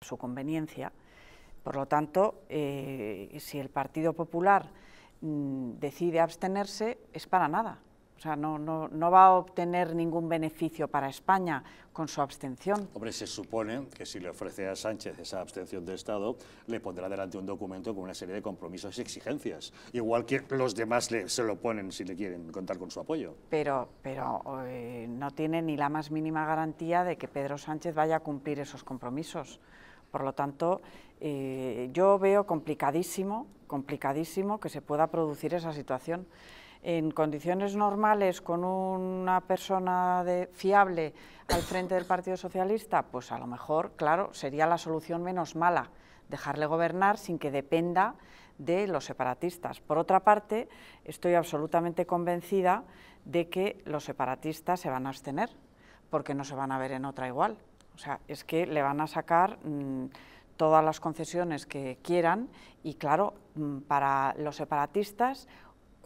su conveniencia. Por lo tanto, eh, si el Partido Popular mm, decide abstenerse, es para nada. O sea, no, va a obtener ningún beneficio para España con su abstención. Hombre, se supone que si le ofrece a Sánchez esa abstención de Estado, le pondrá delante un documento con una serie de compromisos y exigencias, igual que los demás le, se lo ponen si le quieren contar con su apoyo. Pero, pero eh, no tiene ni la más mínima garantía de que Pedro Sánchez vaya a cumplir esos compromisos. Por lo tanto, eh, yo veo complicadísimo, complicadísimo que se pueda producir esa situación en condiciones normales con una persona fiable al frente del Partido Socialista, pues a lo mejor, claro, sería la solución menos mala, dejarle gobernar sin que dependa de los separatistas. Por otra parte, estoy absolutamente convencida de que los separatistas se van a abstener, porque no se van a ver en otra igual. O sea, es que le van a sacar mm, todas las concesiones que quieran y claro, mm, para los separatistas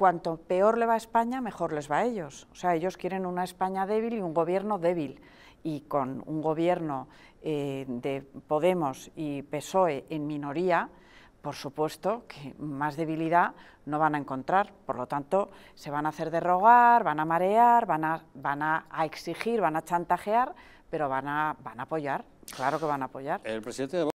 cuanto peor le va a España, mejor les va a ellos. O sea, ellos quieren una España débil y un gobierno débil. Y con un gobierno eh, de Podemos y PSOE en minoría, por supuesto que más debilidad no van a encontrar. Por lo tanto, se van a hacer derrogar, van a marear, van a, exigir, van a chantajear, pero van a, van a apoyar. Claro que van a apoyar. El presidente